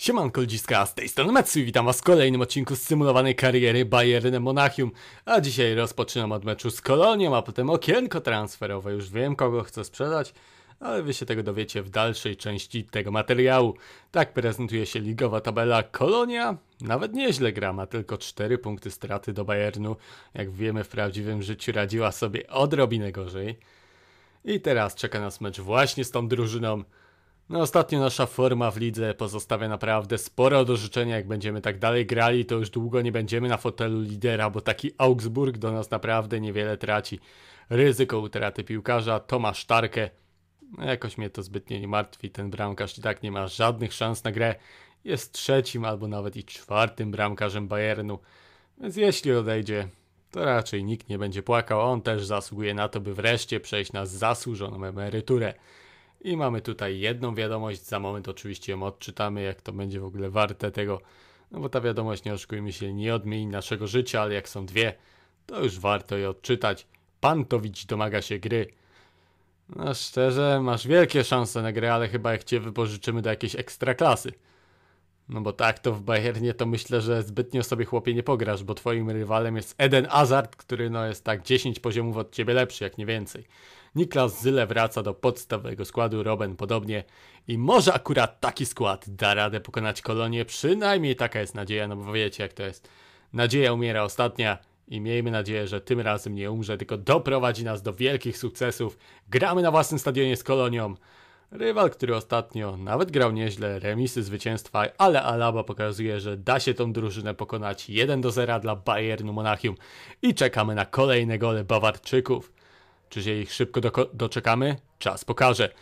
Siemanko ludziska, z tej strony Metsu i witam was w kolejnym odcinku symulowanej kariery Bayern Monachium. A dzisiaj rozpoczynam od meczu z Kolonią, a potem okienko transferowe. Już wiem kogo chcę sprzedać, ale wy się tego dowiecie w dalszej części tego materiału. Tak prezentuje się ligowa tabela Kolonia. Nawet nieźle gra, ma tylko 4 punkty straty do Bayernu. Jak wiemy w prawdziwym życiu radziła sobie odrobinę gorzej. I teraz czeka nas mecz właśnie z tą drużyną. No ostatnio nasza forma w lidze pozostawia naprawdę sporo do życzenia. Jak będziemy tak dalej grali, to już długo nie będziemy na fotelu lidera, bo taki Augsburg do nas naprawdę niewiele traci. Ryzyko utraty piłkarza Tomasz Tarkę. No jakoś mnie to zbytnio nie martwi. Ten bramkarz i tak nie ma żadnych szans na grę. Jest trzecim albo nawet i czwartym bramkarzem Bayernu. Więc jeśli odejdzie, to raczej nikt nie będzie płakał. On też zasługuje na to, by wreszcie przejść na zasłużoną emeryturę. I mamy tutaj jedną wiadomość, za moment oczywiście ją odczytamy, jak to będzie w ogóle warte tego, no bo ta wiadomość, nie oszukujmy się, nie odmieni naszego życia, ale jak są dwie, to już warto je odczytać. Pantowicz domaga się gry. No szczerze, masz wielkie szanse na grę, ale chyba jak cię wypożyczymy do jakiejś ekstraklasy. No bo tak, to w Bayernie to myślę, że zbytnio sobie chłopie nie pograsz, bo twoim rywalem jest Eden Hazard, który no jest tak 10 poziomów od ciebie lepszy, jak nie więcej. Niklas Zyle wraca do podstawowego składu, Robin podobnie i może akurat taki skład da radę pokonać Kolonię, przynajmniej taka jest nadzieja, no bo wiecie jak to jest. Nadzieja umiera ostatnia i miejmy nadzieję, że tym razem nie umrze, tylko doprowadzi nas do wielkich sukcesów. Gramy na własnym stadionie z Kolonią. Rywal, który ostatnio nawet grał nieźle, remisy, zwycięstwa, ale Alaba pokazuje, że da się tą drużynę pokonać 1 do 0 dla Bayernu Monachium i czekamy na kolejne gole Bawarczyków. Czy się ich szybko do doczekamy? Czas pokaże.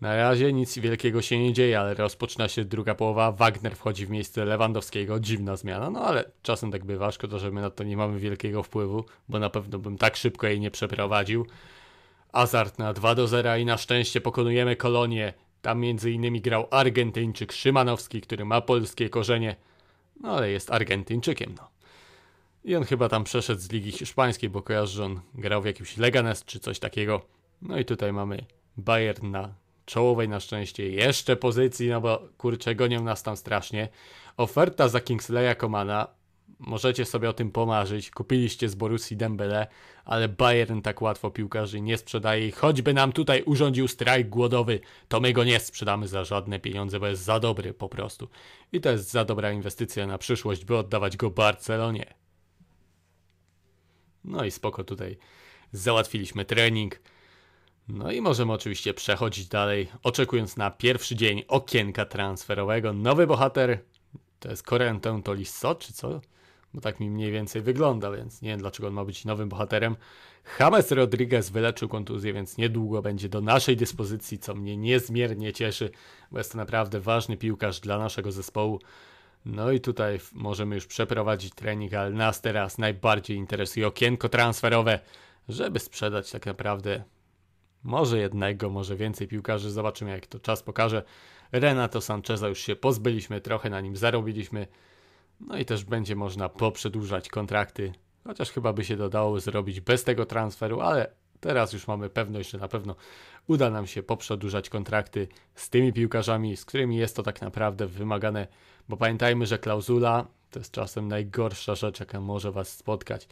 Na razie nic wielkiego się nie dzieje, ale rozpoczyna się druga połowa. Wagner wchodzi w miejsce Lewandowskiego. Dziwna zmiana, no ale czasem tak bywa. Szkoda, że my na to nie mamy wielkiego wpływu, bo na pewno bym tak szybko jej nie przeprowadził. Azart na 2 do 0 i na szczęście pokonujemy Kolonię. Tam między innymi grał Argentyńczyk Szymanowski, który ma polskie korzenie, no ale jest Argentyńczykiem, no. I on chyba tam przeszedł z Ligi Hiszpańskiej, bo kojarzy, że on grał w jakimś Leganes czy coś takiego. No i tutaj mamy Bayern na czołowej na szczęście jeszcze pozycji, no bo kurczę, gonią nas tam strasznie. Oferta za Kingsleya Komana, możecie sobie o tym pomarzyć, kupiliście z Borussii Dembele, ale Bayern tak łatwo piłkarzy nie sprzedaje i choćby nam tutaj urządził strajk głodowy, to my go nie sprzedamy za żadne pieniądze, bo jest za dobry po prostu. I to jest za dobra inwestycja na przyszłość, by oddawać go Barcelonie. No i spoko tutaj załatwiliśmy trening. No i możemy oczywiście przechodzić dalej, oczekując na pierwszy dzień okienka transferowego. Nowy bohater to jest Korentę Tolisso, czy co? Bo tak mi mniej więcej wygląda, więc nie wiem dlaczego on ma być nowym bohaterem. James Rodriguez wyleczył kontuzję, więc niedługo będzie do naszej dyspozycji, co mnie niezmiernie cieszy, bo jest to naprawdę ważny piłkarz dla naszego zespołu. No i tutaj możemy już przeprowadzić trening, ale nas teraz najbardziej interesuje okienko transferowe, żeby sprzedać tak naprawdę może jednego, może więcej piłkarzy. Zobaczymy, jak to czas pokaże. Renato Sancheza już się pozbyliśmy, trochę na nim zarobiliśmy. No i też będzie można poprzedłużać kontrakty, chociaż chyba by się dodało zrobić bez tego transferu, ale teraz już mamy pewność, że na pewno uda nam się poprzedłużać kontrakty z tymi piłkarzami, z którymi jest to tak naprawdę wymagane bo pamiętajmy, że klauzula to jest czasem najgorsza rzecz, jaka może Was spotkać.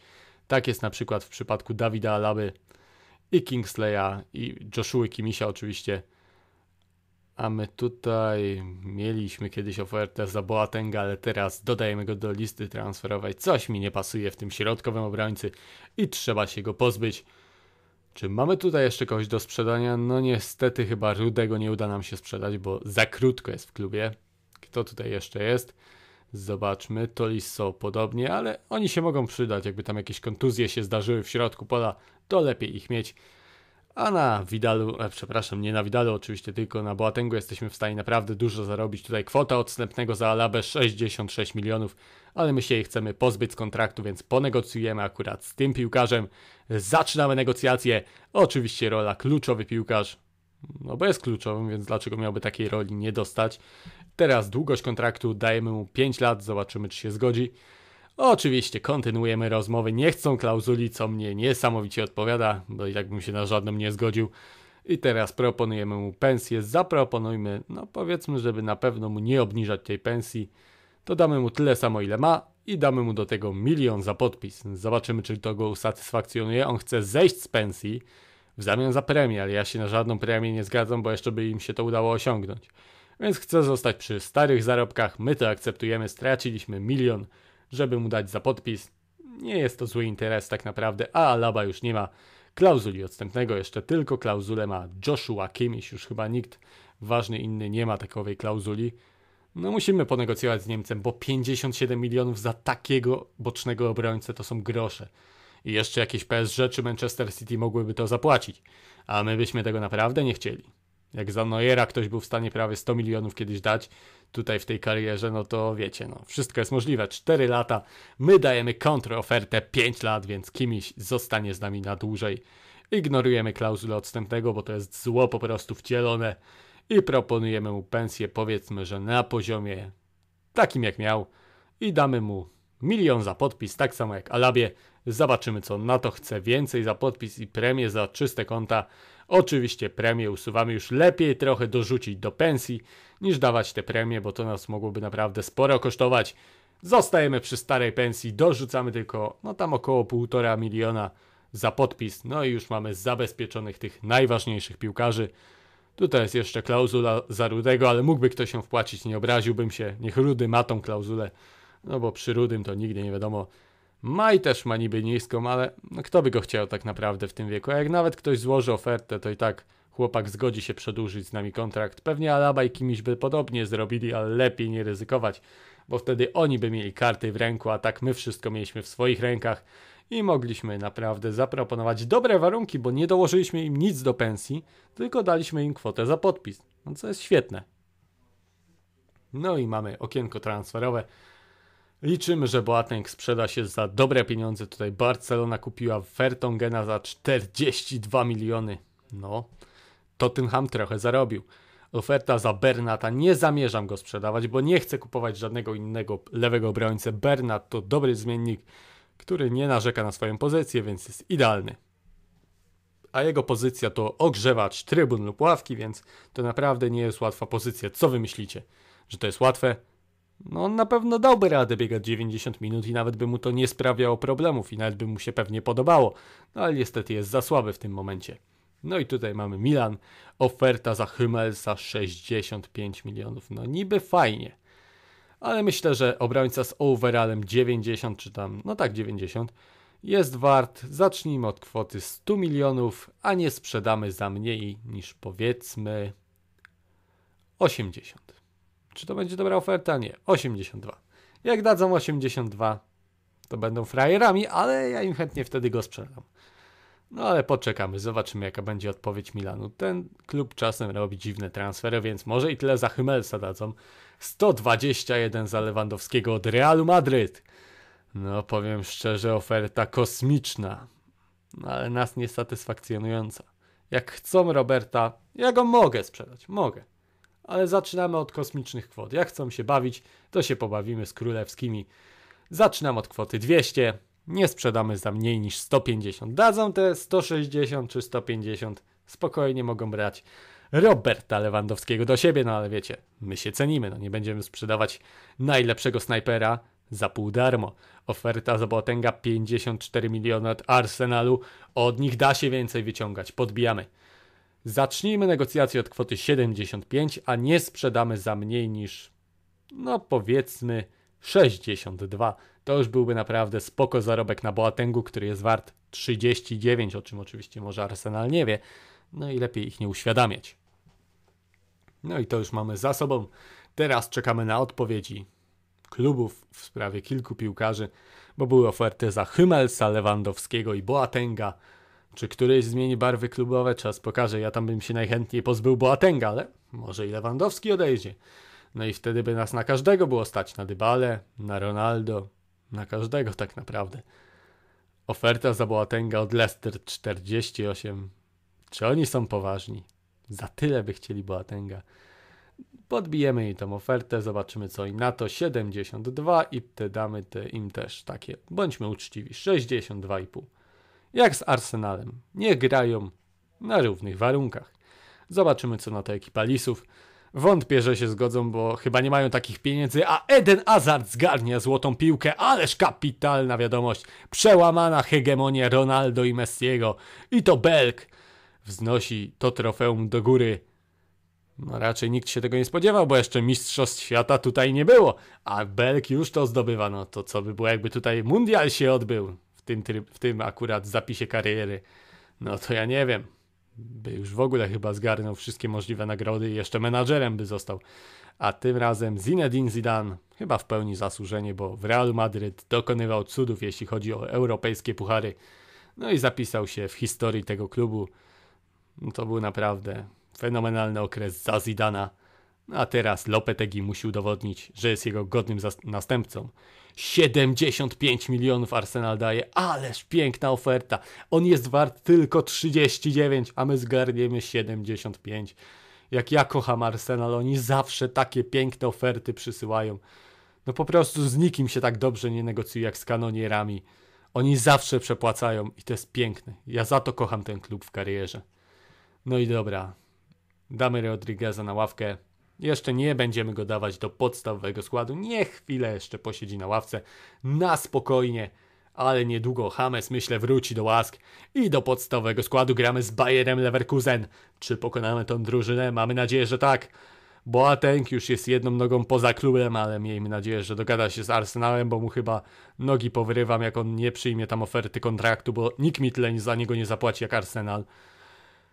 Tak jest na przykład w przypadku Dawida Alaby i Kingsleya i Joshua Kimisia oczywiście. A my tutaj mieliśmy kiedyś ofertę za Boatenga, ale teraz dodajemy go do listy transferowej. Coś mi nie pasuje w tym środkowym obrońcy i trzeba się go pozbyć. Czy mamy tutaj jeszcze kogoś do sprzedania? No niestety chyba Rudego nie uda nam się sprzedać, bo za krótko jest w klubie. Kto tutaj jeszcze jest? Zobaczmy, To Tolisso podobnie, ale oni się mogą przydać, jakby tam jakieś kontuzje się zdarzyły w środku pola, to lepiej ich mieć. A na Widalu, e, przepraszam, nie na Widalu oczywiście, tylko na Boatęgu jesteśmy w stanie naprawdę dużo zarobić. Tutaj kwota odstępnego za Alabę 66 milionów, ale my się jej chcemy pozbyć z kontraktu, więc ponegocjujemy akurat z tym piłkarzem. Zaczynamy negocjacje. Oczywiście rola kluczowy piłkarz, no bo jest kluczowym, więc dlaczego miałby takiej roli nie dostać? Teraz długość kontraktu dajemy mu 5 lat, zobaczymy czy się zgodzi. Oczywiście kontynuujemy rozmowy, nie chcą klauzuli, co mnie niesamowicie odpowiada, bo i tak bym się na żadną nie zgodził. I teraz proponujemy mu pensję, zaproponujmy, no powiedzmy, żeby na pewno mu nie obniżać tej pensji, to damy mu tyle samo ile ma i damy mu do tego milion za podpis. Zobaczymy, czy to go usatysfakcjonuje. On chce zejść z pensji w zamian za premię, ale ja się na żadną premię nie zgadzam, bo jeszcze by im się to udało osiągnąć więc chce zostać przy starych zarobkach. My to akceptujemy, straciliśmy milion, żeby mu dać za podpis. Nie jest to zły interes tak naprawdę, a Alaba już nie ma klauzuli odstępnego, jeszcze tylko klauzulę ma Joshua Kimmich, już chyba nikt ważny inny nie ma takowej klauzuli. No musimy ponegocjować z Niemcem, bo 57 milionów za takiego bocznego obrońcę to są grosze. I jeszcze jakieś PSG czy Manchester City mogłyby to zapłacić, a my byśmy tego naprawdę nie chcieli. Jak za Neuera ktoś był w stanie prawie 100 milionów kiedyś dać tutaj w tej karierze, no to wiecie, no, wszystko jest możliwe. 4 lata, my dajemy kontrofertę 5 lat, więc kimś zostanie z nami na dłużej. Ignorujemy klauzulę odstępnego, bo to jest zło po prostu wcielone i proponujemy mu pensję, powiedzmy, że na poziomie takim jak miał i damy mu milion za podpis, tak samo jak Alabie. Zobaczymy, co na to chce więcej za podpis i premię za czyste konta. Oczywiście premie usuwamy już lepiej trochę dorzucić do pensji niż dawać te premie, bo to nas mogłoby naprawdę sporo kosztować. Zostajemy przy starej pensji, dorzucamy tylko no tam około półtora miliona za podpis. No i już mamy zabezpieczonych tych najważniejszych piłkarzy. Tutaj jest jeszcze klauzula za Rudego, ale mógłby ktoś się wpłacić, nie obraziłbym się. Niech Rudy ma tą klauzulę, no bo przy Rudym to nigdy nie wiadomo, Maj też ma niby niską, ale kto by go chciał tak naprawdę w tym wieku? A jak nawet ktoś złoży ofertę, to i tak chłopak zgodzi się przedłużyć z nami kontrakt. Pewnie Alaba i kimś by podobnie zrobili, ale lepiej nie ryzykować, bo wtedy oni by mieli karty w ręku, a tak my wszystko mieliśmy w swoich rękach i mogliśmy naprawdę zaproponować dobre warunki, bo nie dołożyliśmy im nic do pensji, tylko daliśmy im kwotę za podpis, no co jest świetne. No i mamy okienko transferowe Liczymy, że Boateng sprzeda się za dobre pieniądze. Tutaj Barcelona kupiła Vertongena za 42 miliony. No, Tottenham trochę zarobił. Oferta za Bernata nie zamierzam go sprzedawać, bo nie chcę kupować żadnego innego lewego obrońcy. Bernat to dobry zmiennik, który nie narzeka na swoją pozycję, więc jest idealny. A jego pozycja to ogrzewacz, trybun lub ławki, więc to naprawdę nie jest łatwa pozycja. Co wy myślicie? Że to jest łatwe? No on na pewno dałby radę biegać 90 minut i nawet by mu to nie sprawiało problemów i nawet by mu się pewnie podobało. No ale niestety jest za słaby w tym momencie. No i tutaj mamy Milan. Oferta za Hymmelsa 65 milionów. No niby fajnie. Ale myślę, że obrońca z overallem 90 czy tam, no tak 90 jest wart, zacznijmy od kwoty 100 milionów, a nie sprzedamy za mniej niż powiedzmy 80. Czy to będzie dobra oferta? Nie. 82. Jak dadzą 82, to będą frajerami, ale ja im chętnie wtedy go sprzedam. No ale poczekamy, zobaczymy jaka będzie odpowiedź Milanu. Ten klub czasem robi dziwne transfery, więc może i tyle za Hymelsa dadzą. 121 za Lewandowskiego od Realu Madryt. No powiem szczerze, oferta kosmiczna, no, ale nas niesatysfakcjonująca. Jak chcą Roberta, ja go mogę sprzedać, mogę ale zaczynamy od kosmicznych kwot. Jak chcą się bawić, to się pobawimy z królewskimi. Zaczynam od kwoty 200, nie sprzedamy za mniej niż 150. Dadzą te 160 czy 150, spokojnie mogą brać Roberta Lewandowskiego do siebie, no ale wiecie, my się cenimy, no nie będziemy sprzedawać najlepszego snajpera za pół darmo. Oferta za Boateng'a 54 miliony od Arsenalu, od nich da się więcej wyciągać, podbijamy. Zacznijmy negocjacje od kwoty 75, a nie sprzedamy za mniej niż, no powiedzmy, 62. To już byłby naprawdę spoko zarobek na Boatengu, który jest wart 39, o czym oczywiście może Arsenal nie wie. No i lepiej ich nie uświadamiać. No i to już mamy za sobą. Teraz czekamy na odpowiedzi klubów w sprawie kilku piłkarzy, bo były oferty za Hymmelsa, Lewandowskiego i Boatenga. Czy któryś zmieni barwy klubowe? Czas pokaże. Ja tam bym się najchętniej pozbył Boatenga, ale może i Lewandowski odejdzie. No i wtedy by nas na każdego było stać. Na Dybale, na Ronaldo, na każdego tak naprawdę. Oferta za Boatenga od Leicester 48. Czy oni są poważni? Za tyle by chcieli Boatenga. Podbijemy jej tą ofertę, zobaczymy co i na to. 72 i te damy te im też takie. Bądźmy uczciwi. 62,5 jak z Arsenalem. Nie grają na równych warunkach. Zobaczymy, co na to ekipa Lisów. Wątpię, że się zgodzą, bo chyba nie mają takich pieniędzy, a Eden Hazard zgarnia złotą piłkę, ależ kapitalna wiadomość. Przełamana hegemonia Ronaldo i Messiego. I to Belk wznosi to trofeum do góry. No raczej nikt się tego nie spodziewał, bo jeszcze Mistrzostw Świata tutaj nie było, a Belk już to zdobywa. No to co by było, jakby tutaj Mundial się odbył? w tym, tryb, w tym akurat zapisie kariery, no to ja nie wiem. By już w ogóle chyba zgarnął wszystkie możliwe nagrody i jeszcze menadżerem by został. A tym razem Zinedine Zidane chyba w pełni zasłużenie, bo w Realu Madryt dokonywał cudów, jeśli chodzi o europejskie puchary. No i zapisał się w historii tego klubu. No to był naprawdę fenomenalny okres za Zidana. A teraz Lopetegi musi udowodnić, że jest jego godnym następcą. 75 milionów Arsenal daje, ależ piękna oferta. On jest wart tylko 39, a my zgarniemy 75. Jak ja kocham Arsenal, oni zawsze takie piękne oferty przysyłają. No po prostu z nikim się tak dobrze nie negocjuje jak z kanonierami. Oni zawsze przepłacają i to jest piękne. Ja za to kocham ten klub w karierze. No i dobra. Damy Rodrigueza na ławkę. Jeszcze nie będziemy go dawać do podstawowego składu. Nie chwilę jeszcze posiedzi na ławce. Na spokojnie. Ale niedługo Hames, myślę, wróci do łask i do podstawowego składu gramy z Bayerem Leverkusen. Czy pokonamy tą drużynę? Mamy nadzieję, że tak. Boateng już jest jedną nogą poza klubem, ale miejmy nadzieję, że dogada się z Arsenałem, bo mu chyba nogi powyrywam, jak on nie przyjmie tam oferty kontraktu, bo nikt mi tyle za niego nie zapłaci jak Arsenal.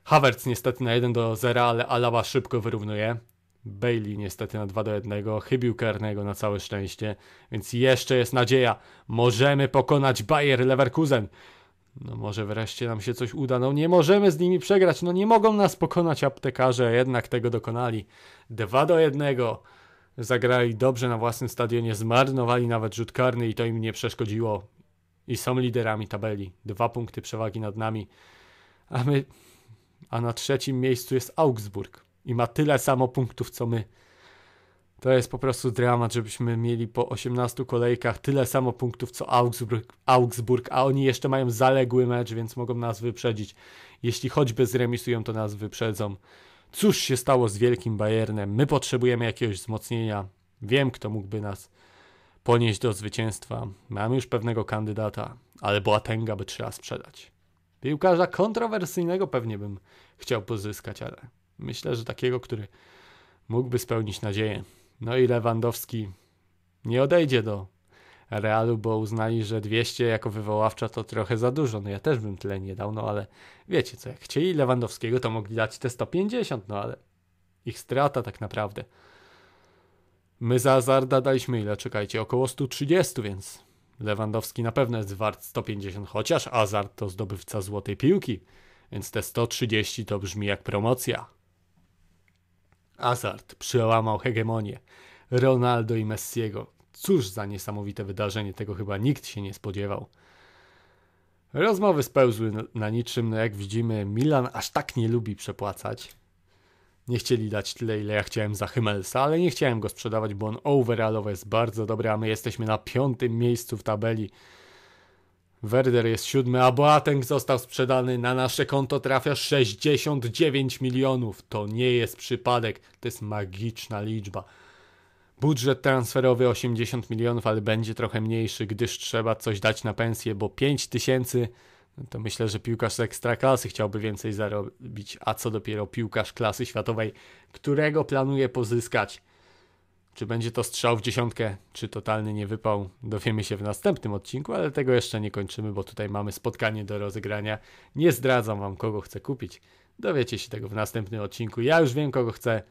Havertz niestety na 1 do 0, ale Alaba szybko wyrównuje. Bailey niestety na 2 do 1, chybił karnego na całe szczęście, więc jeszcze jest nadzieja. Możemy pokonać Bayer Leverkusen. No może wreszcie nam się coś uda. No nie możemy z nimi przegrać. No nie mogą nas pokonać aptekarze, jednak tego dokonali. 2 do 1. Zagrali dobrze na własnym stadionie, zmarnowali nawet rzut karny i to im nie przeszkodziło. I są liderami tabeli. Dwa punkty przewagi nad nami. A my. A na trzecim miejscu jest Augsburg i ma tyle samo punktów co my. To jest po prostu dramat, żebyśmy mieli po 18 kolejkach tyle samo punktów co Augsburg, Augsburg, a oni jeszcze mają zaległy mecz, więc mogą nas wyprzedzić. Jeśli choćby zremisują, to nas wyprzedzą. Cóż się stało z wielkim Bayernem? My potrzebujemy jakiegoś wzmocnienia. Wiem, kto mógłby nas ponieść do zwycięstwa. Mamy już pewnego kandydata, ale Boatenga by trzeba sprzedać. Piłkarza kontrowersyjnego pewnie bym chciał pozyskać, ale Myślę, że takiego, który mógłby spełnić nadzieję. No i Lewandowski nie odejdzie do Realu, bo uznali, że 200 jako wywoławcza to trochę za dużo. No ja też bym tyle nie dał, no ale wiecie co, jak chcieli Lewandowskiego, to mogli dać te 150, no ale ich strata tak naprawdę. My za Azarda daliśmy ile? Czekajcie, około 130, więc Lewandowski na pewno jest wart 150, chociaż Hazard to zdobywca złotej piłki, więc te 130 to brzmi jak promocja. Azart przełamał hegemonię Ronaldo i Messiego. Cóż za niesamowite wydarzenie, tego chyba nikt się nie spodziewał. Rozmowy spełzły na niczym, no jak widzimy, Milan aż tak nie lubi przepłacać. Nie chcieli dać tyle, ile ja chciałem za Himmelsa, ale nie chciałem go sprzedawać, bo on overallowy jest bardzo dobry, a my jesteśmy na piątym miejscu w tabeli. Werder jest siódmy, a Boateng został sprzedany. Na nasze konto trafia 69 milionów. To nie jest przypadek, to jest magiczna liczba. Budżet transferowy 80 milionów, ale będzie trochę mniejszy, gdyż trzeba coś dać na pensję, bo 5 tysięcy no to myślę, że piłkarz z ekstraklasy chciałby więcej zarobić, a co dopiero piłkarz klasy światowej, którego planuje pozyskać czy będzie to strzał w dziesiątkę, czy totalny niewypał, dowiemy się w następnym odcinku, ale tego jeszcze nie kończymy, bo tutaj mamy spotkanie do rozegrania. Nie zdradzam wam, kogo chcę kupić. Dowiecie się tego w następnym odcinku. Ja już wiem, kogo chcę.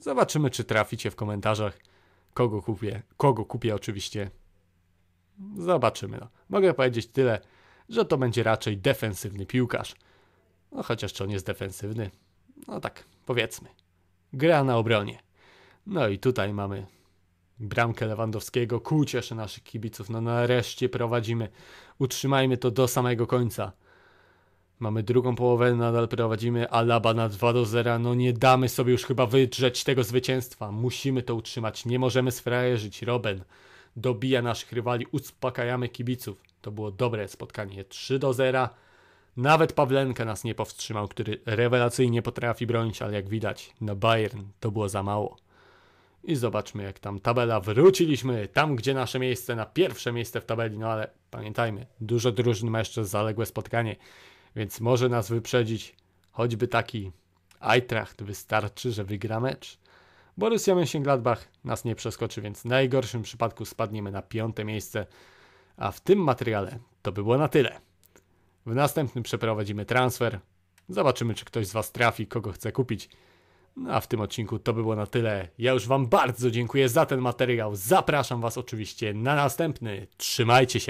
Zobaczymy, czy traficie w komentarzach, kogo kupię. Kogo kupię oczywiście. Zobaczymy. No. Mogę powiedzieć tyle, że to będzie raczej defensywny piłkarz. No chociaż czy on jest defensywny? No tak, powiedzmy. Gra na obronie. No i tutaj mamy bramkę Lewandowskiego, ku cieszy naszych kibiców. No nareszcie prowadzimy. Utrzymajmy to do samego końca. Mamy drugą połowę, nadal prowadzimy Alaba na 2 do 0. No nie damy sobie już chyba wydrzeć tego zwycięstwa. Musimy to utrzymać. Nie możemy sfrajerzyć. Robben dobija naszych rywali, uspokajamy kibiców. To było dobre spotkanie. 3 do 0. Nawet Pawlenka nas nie powstrzymał, który rewelacyjnie potrafi bronić, ale jak widać na no Bayern to było za mało i zobaczmy jak tam tabela. Wróciliśmy tam, gdzie nasze miejsce, na pierwsze miejsce w tabeli, no ale pamiętajmy, dużo drużyn ma jeszcze zaległe spotkanie, więc może nas wyprzedzić choćby taki Eintracht, wystarczy, że wygra mecz. Borussia Mönchengladbach nas nie przeskoczy, więc w najgorszym przypadku spadniemy na piąte miejsce. A w tym materiale to by było na tyle. W następnym przeprowadzimy transfer. Zobaczymy, czy ktoś z Was trafi, kogo chce kupić. No a w tym odcinku to było na tyle. Ja już Wam bardzo dziękuję za ten materiał. Zapraszam Was oczywiście na następny. Trzymajcie się.